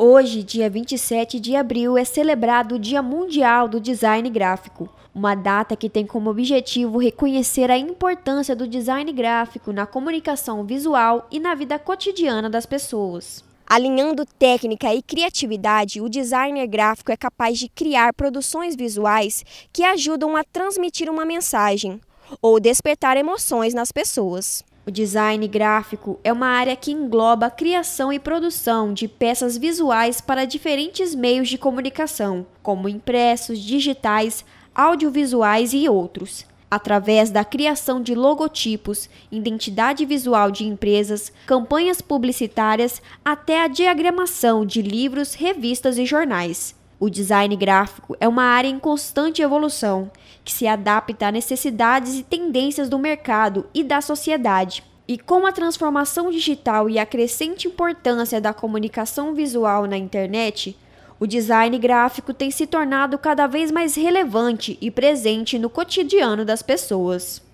Hoje, dia 27 de abril, é celebrado o Dia Mundial do Design Gráfico, uma data que tem como objetivo reconhecer a importância do design gráfico na comunicação visual e na vida cotidiana das pessoas. Alinhando técnica e criatividade, o designer gráfico é capaz de criar produções visuais que ajudam a transmitir uma mensagem ou despertar emoções nas pessoas. O design gráfico é uma área que engloba a criação e produção de peças visuais para diferentes meios de comunicação, como impressos, digitais, audiovisuais e outros. Através da criação de logotipos, identidade visual de empresas, campanhas publicitárias, até a diagramação de livros, revistas e jornais. O design gráfico é uma área em constante evolução, que se adapta a necessidades e tendências do mercado e da sociedade. E com a transformação digital e a crescente importância da comunicação visual na internet, o design gráfico tem se tornado cada vez mais relevante e presente no cotidiano das pessoas.